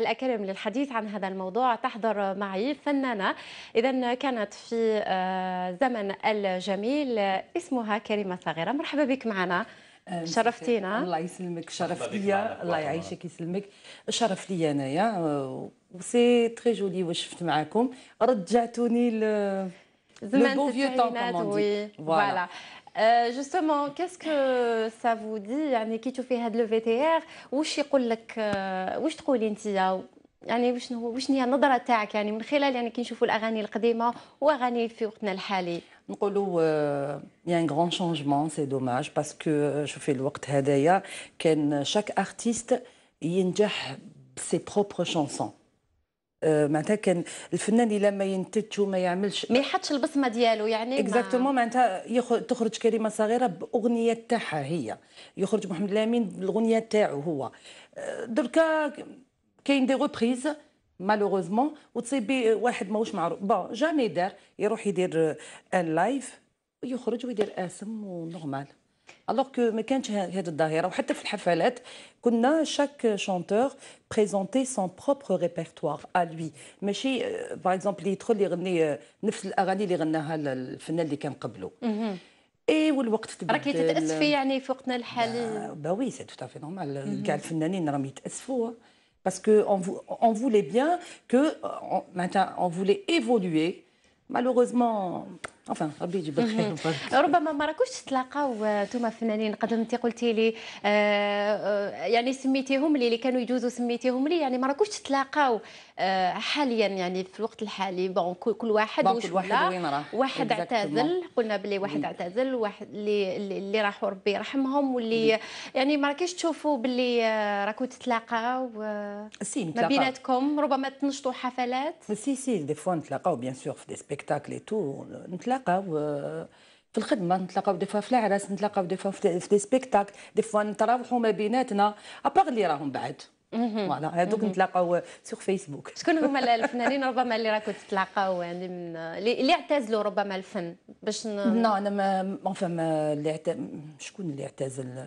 الأكرم للحديث عن هذا الموضوع تحضر معي فنانة إذا كانت في آه، زمن الجميل اسمها كريمة صغيرة مرحبا بك معنا شرفتينا الله يسلمك شرف ليا الله يعيشك يسلمك شرف ليا انايا وسي تري جولي واش شفت معاكم رجعتوني ل زمان التسعينات وي فوالا Euh, justement, qu'est-ce que ça vous dit يعني le VTR, où est ce que tu واش يقول لك ce que tu Qu'est-ce هي النظره تاعك يعني il a un grand changement c'est dommage parce que شوفي الوقت هذايا chaque artiste ينجح ses propres chansons آه، معناتها كان الفنان الا ما ينتجش وما يعملش ما يحطش البصمه ديالو يعني اكزاكتومون معناتها يخرج تخرج كلمه صغيره باغنيه تاعها هي يخرج محمد الامين بالاغنيه تاعو هو آه، دركا كاين دي ريبريز مالوغوزمون وتصيب واحد ماهوش معروف بون جامي دار يروح يدير ان آه، لايف ويخرج ويدير اسم ونورمال Alors que chaque chanteur présentait son propre répertoire à lui. Mais euh, par exemple les trois les chansons, euh, les chansons euh, mhm. Et le bah, bah oui, c'est tout à fait normal. Mhm. Hein. que on Parce qu'on voulait bien que maintenant, on voulait évoluer. Malheureusement. Enfin, ربي يجيب الخير ربما آه، ما راكوش تلاقاو انتم فنانين قد انت قلتي لي آه، آه، يعني سميتيهم لي اللي كانوا يجوزوا سميتيهم لي يعني ما راكوش تلاقاو حاليا يعني في الوقت الحالي بون كل واحد كل واحد وين راه واحد اعتزل قلنا بلي واحد اعتزل واحد اللي اللي راحوا ربي يرحمهم واللي يعني ما راكيش تشوفوا بلي راكو تتلاقاو سي ما بيناتكم ربما تنشطوا حفلات سي سي دي فوا نتلاقاو بيان سور في دي سبيكتاكل اي تو نتلاقاو نتلاقاو آه، في الخدمه نتلاقاو دي فوا في العرس نتلاقاو دي فوا في دي سبيكتاكل دي فوا نتراوحوا ما بيناتنا أباغ اللي راهم بعد فوالا هذوك نتلاقاو سوغ فيسبوك شكون هما الفنانين ربما اللي راكم تتلاقاو يعني من اللي اعتزلوا ربما الفن باش ن... نو انا ما اونفان اللي شكون اللي اعتزل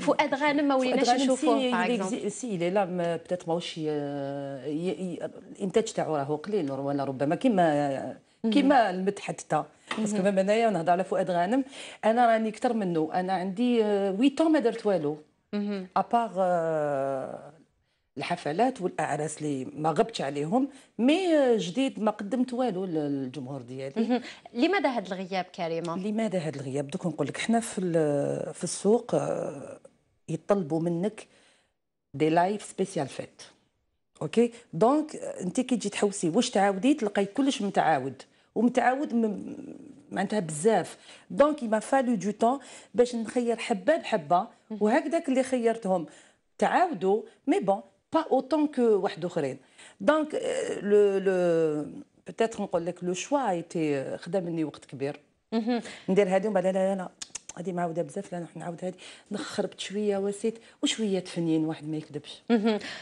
فؤاد غانم ما وليناش نشوفوه سي لي لا بتات ماهوش الانتاج تاعو راهو قليل ولا ربما كيما كيما المتحدثه باسكو ميم انايا نهضر على فؤاد غانم انا راني اكثر منه انا عندي 8 آه، ما درت والو ابار آه، الحفلات والاعراس اللي ما غبتش عليهم مي آه، جديد ما قدمت والو للجمهور ديالي لماذا هذا الغياب كريمه لماذا هذا الغياب دوك نقول لك حنا في في السوق يطلبوا منك دي لايف سبيسيال فيت اوكي دونك انت كي تجي تحوسي واش تعاودي تلقاي كلش متعاود ومتعود معناتها بزاف دونك ما فالو دو طون باش نخير حبه بحبه وهكذاك اللي خيرتهم تعاودوا مي بون با اوتون كو واحد اخرين دونك لو لو بتاتر نقول لك لو شوا ايتي خدا مني وقت كبير ندير هذه ومن بعد لا لا لا هذه معوده بزاف لا نحن نعاود هذه نخربت شويه وسيت وشويه تفنين واحد ما يكذبش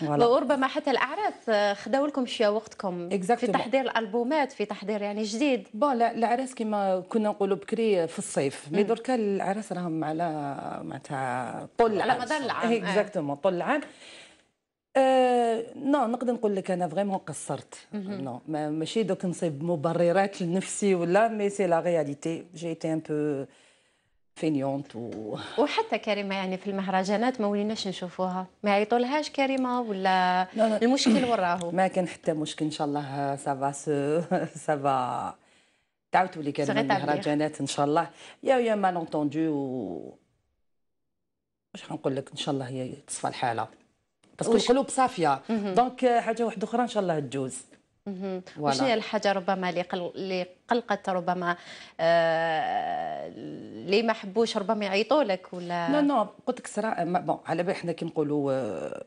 وربما حتى الاعراس آه، خداو لكم شويه وقتكم في تحضير الالبومات في تحضير يعني جديد بون الاعراس كما كنا نقولوا بكري في الصيف مي دركا الاعراس راهم على معناتها طول العام على مدار العام اكزاكتومون آه. طول العام آه، نو نقدر نقول لك انا فريمون قصرت نو ماشي دوك نصيب مبررات لنفسي ولا مي سي لا رياليتي جي تي ان بو فينيونت و... وحتى كريمه يعني في المهرجانات ما وليناش نشوفوها ما يعيطولهاش كريمه ولا لا لا. المشكل ما كان حتى مشكل ان شاء الله سافا سافا تعاود تولي كريمه المهرجانات ان شاء الله يا يا ما نونتوندو و... واش غنقول لك ان شاء الله هي تصفى الحاله باسكو القلوب صافيه دونك حاجه واحده اخرى ان شاء الله تجوز وش هي الحاجة ربما اللي قلقت ربما اللي آه، ما حبوش ربما يعيطوا لك ولا لا نو قلت لك صراحة بون على بالي حنا كي نقولوا آه،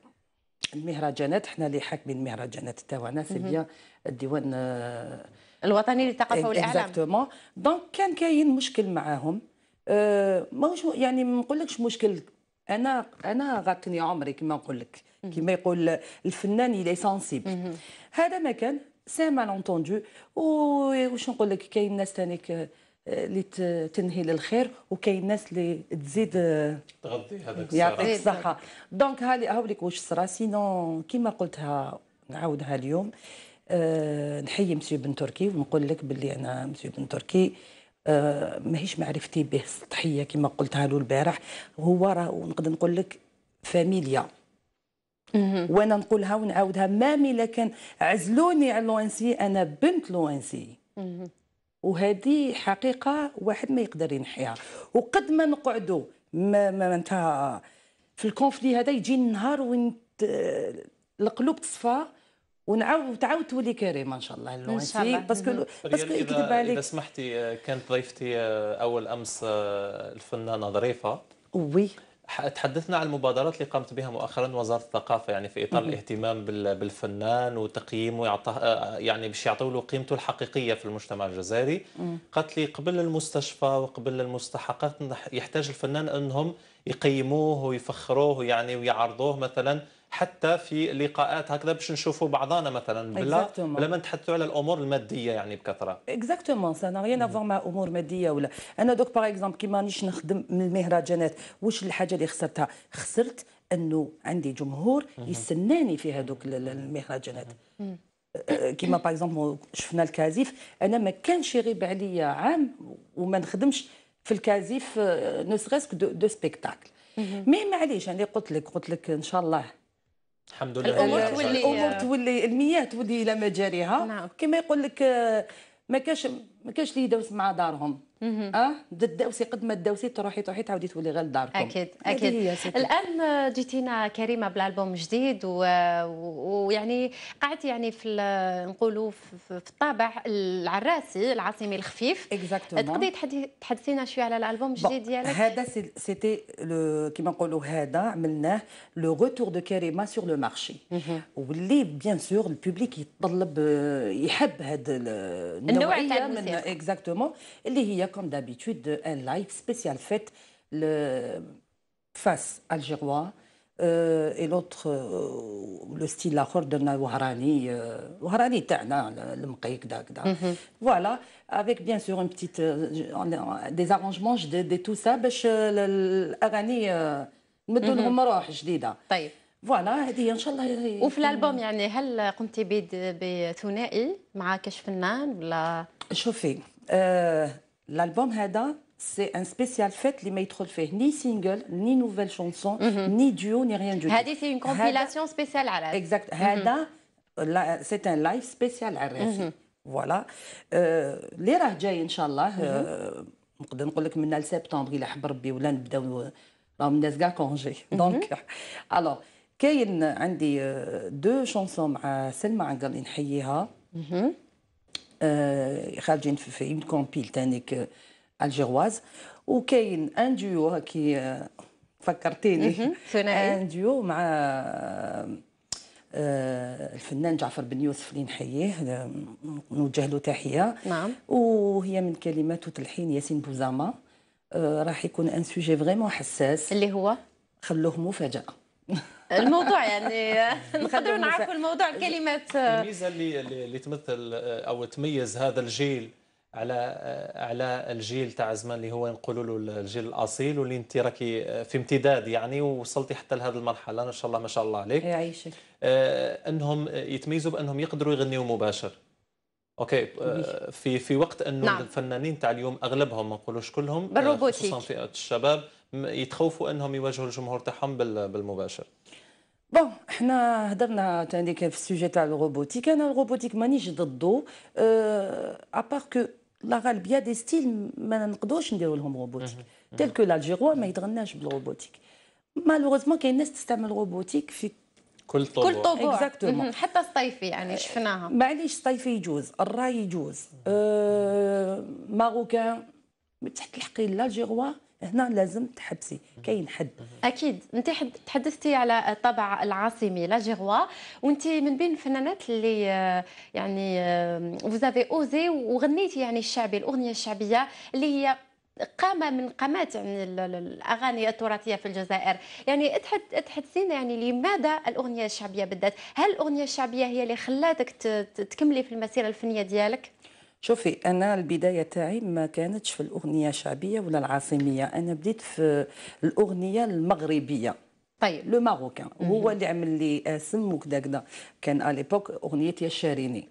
المهرجانات حنا اللي حاكمين المهرجانات تاعنا سي بيان الديوان آه، الوطني للثقافة والإعلام اكزاكتومون دونك كان كاين مشكل معاهم أه ماهوش يعني ما نقولكش مشكل انا انا غاتني عمري كما نقول لك كما يقول الفنان الى سانسيبل هذا ما كان سي مال اونتوندو واش نقول لك كاين ناس ثاني اللي تنهي للخير وكاين ناس اللي تزيد تغذي هذاك يعطيك الصحه دونك إيه، هاوليك واش صرا سينو كما قلتها نعاودها اليوم أه نحيي مسيو بن تركي ونقول لك باللي انا مسيو بن تركي آه، ماهيش معرفتي به سطحيه كما قلتها له البارح هو راه نقدر نقول لك فاميليا وانا نقولها ونعاودها مامي لكن عزلوني على لوانسي انا بنت لوانسي وهذه حقيقه واحد ما يقدر ينحيها وقد ما نقعدوا ما ما انت في الكونفلي هذا يجي النهار وين القلوب تصفى ونعاود تعاود تولي كريمه ان شاء الله ان شاء الله باسكو باسكو يكذب عليك اذا سمحتي آه، كانت ضيفتي آه، اول امس آه، الفنانه ظريفه وي تحدثنا عن المبادرات اللي قامت بها مؤخرا وزاره الثقافه يعني في اطار الاهتمام بالفنان وتقييمه يعطاه يعني باش يعطوا له قيمته الحقيقيه في المجتمع الجزائري قالت لي قبل المستشفى وقبل المستحقات يحتاج الفنان انهم يقيموه ويفخروه يعني ويعرضوه مثلا حتى في لقاءات هكذا باش نشوفوا بعضنا مثلا بلا بلا ما نتحدثوا على الامور الماديه يعني بكثره اكزاكتومون سان ريان افوار مع امور ماديه ولا انا دوك باغ اكزومبل كي مانيش نخدم من المهرجانات واش الحاجه اللي خسرتها خسرت انه عندي جمهور يستناني في هذوك المهرجانات كيما باغ اكزومبل شفنا الكازيف انا ما كانش يغيب عليا عام وما نخدمش في الكازيف نو سغيسك دو, سبيكتاكل مي معليش انا يعني قلت لك قلت لك ان شاء الله الحمد لله الامور تولي الامور تولي المياه تولي الى مجاريها نعم. كما يقول لك ما كاش ما كاش اللي يدوس مع دارهم اه تداوسي قد ما تداوسي تروحي تروحي تعاودي تولي غير لداركم اكيد اكيد الان جيتينا كريمه بالالبوم جديد ويعني قعدت يعني في نقولوا في الطابع العراسي العاصمي الخفيف اكزاكتومون تقدري تحدثينا شويه على الالبوم الجديد ديالك هذا سيتي كيما نقولوا هذا عملناه لو غوتور دو كريمه سور لو مارشي واللي بيان سور البوبليك يتطلب يحب هذا النوعيه من اكزاكتومون اللي هي comme d'habitude, un live spécial fait le face algérois euh, et l'autre, euh, le style chorde de Wahrani, euh, mhm. Voilà, avec bien sûr une petite, des arrangements, de tout ça, باش l'Arani, يعني هل مع فنان ولا شوفي l'album Hada, c'est un spécial fait, les maîtres le ni single, ni nouvelle chanson, mhm. ni duo, ni rien du tout. Hadi, c'est une compilation spéciale à Exact. Hada, mhm. c'est un live spécial à mm Voilà. Euh, les mhm. euh, Rajay, Inch'Allah, je vais vous dire que septembre, il a été de l'un de nous a congé. Donc, alors, il y a euh, deux chansons à euh, Selma Angalin Hayeha. آه، خارجين في فيلم كومبيل تانيك الجرواز وكاين ان ديو هكي آه، فكرتيني ان ديو مع آه، الفنان جعفر بن يوسف اللي نحييه نوجه له تحيه نعم وهي من كلمات وتلحين ياسين بوزاما راح يكون ان سوجي فريمون حساس اللي هو خلوه مفاجاه الموضوع يعني نقدروا نعرفوا الموضوع كلمات الميزه اللي اللي تمثل آه، او تميز هذا الجيل على آه، على الجيل تاع زمان اللي هو نقولوا له الجيل الاصيل واللي انت راكي آه، في امتداد يعني ووصلتي حتى لهذه المرحله ان شاء الله ما شاء الله عليك يعيشك آه انهم يتميزوا بانهم يقدروا يغنيوا مباشر اوكي آه في في وقت انه نعم. الفنانين تاع اليوم اغلبهم ما نقولوش كلهم بالروبوتيك خصوصا فئه الشباب يتخوفوا انهم يواجهوا الجمهور تاعهم بالمباشر بون حنا هضرنا عندك في السوجي تاع الروبوتيك انا الروبوتيك مانيش ضده أه ابار كو لا غالبيه دي ستيل ما نقدروش نديروا لهم روبوتيك تيل كو لالجيرو ما يتغناش بالروبوتيك مالوغوزمون كاين ناس تستعمل الروبوتيك في كل طبوع كل طبوع اكزاكتومون حتى الصيفي يعني شفناها معليش الصيفي يجوز الراي يجوز أه ماروكان تحت لا الجيغوا هنا لازم تحبسي كاين حد اكيد انت تحدثتي على الطابع العاصمي لا جيغوا وانت من بين الفنانات اللي آه، يعني فوزافي آه، اوزي وغنيتي يعني الشعبي الاغنيه الشعبيه اللي هي قامة من قامات يعني الأغاني التراثية في الجزائر يعني تحدثينا يعني لماذا الأغنية الشعبية بالذات هل الأغنية الشعبية هي اللي خلاتك تكملي في المسيرة الفنية ديالك؟ شوفي انا البدايه تاعي ما كانتش في الاغنيه الشعبيه ولا العاصميه انا بديت في الاغنيه المغربيه طيب لو ماروكان هو اللي عمل لي اسم وكذا كذا كان اليبوك اغنيه يا شاريني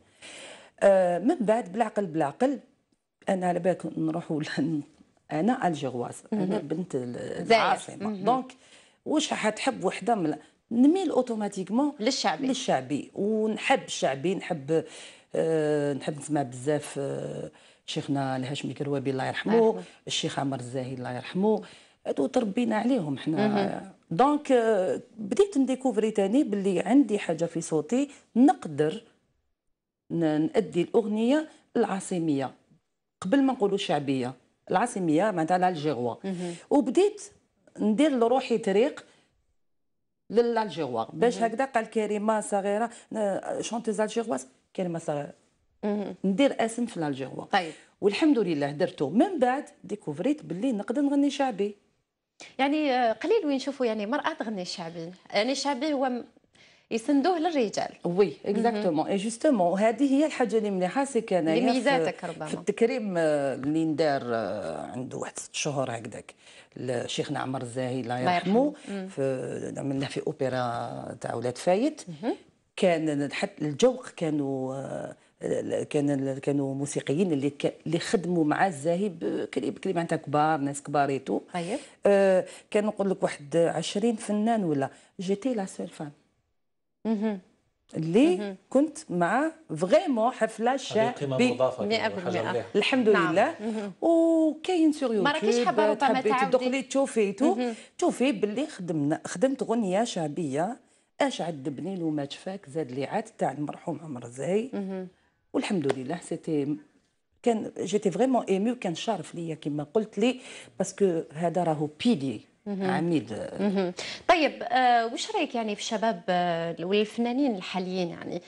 آه من بعد بالعقل بالعقل انا على بالك نروحوا انا الجيرواز انا بنت العاصمه دونك واش حتحب وحده من نميل اوتوماتيكمون للشعبي للشعبي ونحب الشعبي نحب آه، نحب نسمع بزاف آه، شيخنا الهاشم الكروابي الله يرحمه الشيخ عمر الزاهي الله يرحمه هادو تربينا عليهم حنا دونك آه، بديت نديكوفري تاني باللي عندي حاجه في صوتي نقدر نأدي الاغنيه العاصميه قبل ما نقولوا شعبيه العاصميه معناتها الجيغوا وبديت ندير لروحي طريق للالجيغوا باش هكذا قال كريمه صغيره شونتيز الجيرواز كلمه صار ندير اسم في الالجيروا طيب والحمد لله درته من بعد ديكوفريت باللي نقدر نغني شعبي يعني آه، قليل وين نشوفوا يعني مرأة تغني شعبي يعني الشعبي هو يسندوه للرجال وي اكزاكتومون اي جوستومون هذه هي الحاجه اللي مليحه سيك كان اللي ربما في التكريم آه، اللي ندار آه، عنده واحد ست شهور هكذاك الشيخ نعمر الزاهي الله يرحمه عملناه في اوبرا تاع ولاد فايت كان حتى الجوق كانوا آه، كان كانوا موسيقيين اللي اللي خدموا مع الزاهي بكلمه معناتها كبار ناس كباريتو طيب آه، كان نقول لك واحد 20 فنان ولا جيتي لا سول فان اللي كنت مع فريمون حفله شعبيه 100% الحمد نعم. لله وكاين سور يوتيوب ما حابه ربما تعاودي تدخلي تشوفي تشوفي باللي خدمنا خدمت اغنيه شعبيه اش عذبني لو ما تفاك زاد لي عاد تاع المرحوم عمر زاي والحمد لله سيتي كان جيتي فريمون ايمو كان شرف ليا كما قلت لي باسكو هذا راهو بيلي عميد طيب آه، وش رايك يعني في الشباب آه، والفنانين الحاليين يعني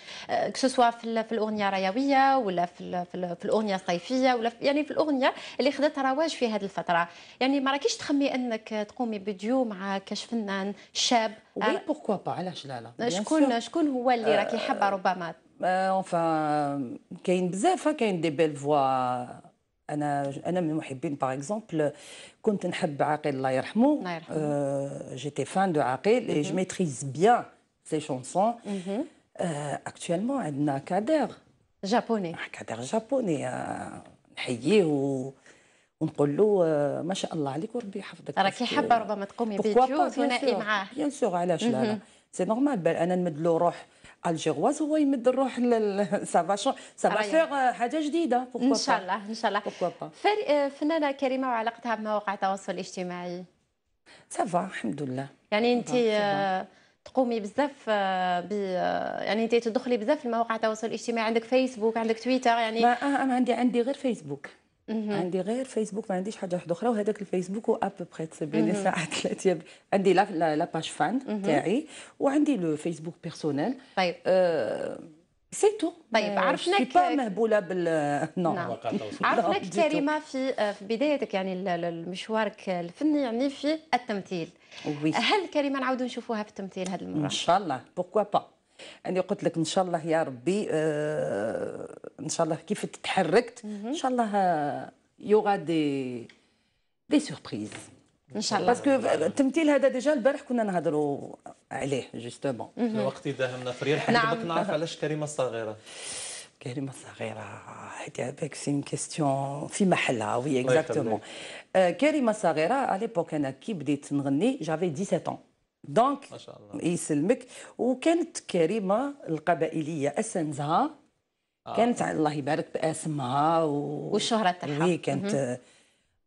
كسوسوا آه، في, في الاغنيه الرياويه ولا في, في, في الاغنيه الصيفيه ولا في يعني في الاغنيه اللي خدت رواج في هذه الفتره يعني ما راكيش تخمي انك تقومي بديو مع كاش فنان شاب وي بوركوا با علاش لا لا شكون شكون هو اللي راكي حابه ربما اونفا كاين بزاف كاين دي بيل فوا انا انا من محبين باغ اكزومبل كنت نحب عاقل الله يرحمه الله يرحمه جيتي فان دو عاقل اي جو ميتريز بيان سي شونسون اكتوالمون عندنا كادر جابوني كادر جابوني نحييه و... ونقول له ما شاء الله عليك وربي يحفظك راكي حابه ربما تقومي بفيديو ثنائي معاه بيان سور علاش لا لا سي mhm. نورمال انا نمد له روح الجيغواز هو يمد الروح سافا سافا فيغ حاجه جديده ان شاء الله ان شاء الله آه، فنانه كريمه وعلاقتها بمواقع التواصل الاجتماعي سافا الحمد لله يعني انت آه، تقومي بزاف آه، ب يعني انت تدخلي بزاف في مواقع التواصل الاجتماعي عندك فيسبوك عندك تويتر يعني ما انا عندي عندي غير فيسبوك عندي غير فيسبوك ما عنديش حاجه واحده اخرى وهذاك الفيسبوك هو اب بري تسبيني ساعات ثلاثه عندي لا لا باج فان تاعي وعندي لو فيسبوك بيرسونيل طيب أه سي تو طيب عرفناك با مهبوله بال نعم عرفناك كريمه في آه، في بدايتك يعني مشوارك الفني يعني في التمثيل وي. هل كريمه نعاودوا نشوفوها في التمثيل هذه المره ان شاء الله بوكوا با انا قلت لك ان شاء الله يا ربي آه، ان شاء الله كيف تحركت ان شاء الله يوغا دي دي سوربريز ان شاء الله باسكو التمثيل هذا ديجا البارح كنا نهضروا عليه جوستومون الوقت داهمنا حنا حابب نعرف علاش كريمه الصغيره كريمه الصغيره حيت هذاك سي كيستيون في محلها وي اكزاكتومون آه، كريمه الصغيره على ليبوك انا كي بديت نغني جافي 17 ans دونك ما شاء الله يسلمك وكانت كريمه القبائليه اسنزها آه. كانت الله يبارك باسمها و... والشهره تاعها وي كانت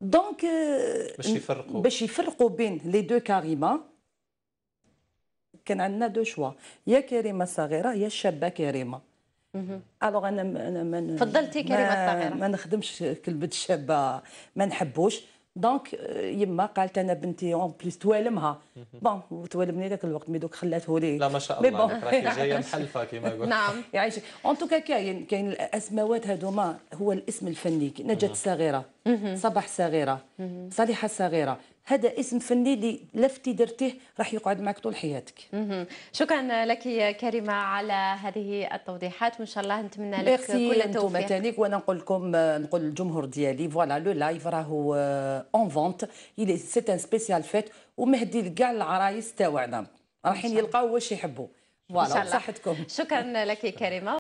دونك euh, باش يفرقوا باش يفرقوا بين لي دو كريمه كان عندنا دو شوا يا كريمه صغيره يا الشابه كريمه الوغ انا انا ما فضلتي كريمه الصغيره ما نخدمش كلبه الشابه ما نحبوش دونك euh, يما قالت انا بنتي اون بليس توالمها بون توالمني ذاك الوقت مي دوك خلاته لي لا ما شاء الله بون راكي جايه محلفه كيما يقول نعم يعيشك اون توكا كاين كاين الاسماوات هذوما هو الاسم الفني نجاة الصغيره صباح الصغيره صالحه الصغيره هذا اسم فني اللي لفتي درتيه راح يقعد معك طول حياتك شكرا لك كريمه على هذه التوضيحات وان شاء الله نتمنى لك كل التوفيق تاني وانا نقول لكم آه، نقول للجمهور ديالي فوالا لو لايف راهو اون فونت سيت ان سبيسيال فيت ومهدي لكاع العرايس تاعنا رايحين يلقاو واش يحبوا فوالا بصحتكم. شكرا لك كريمه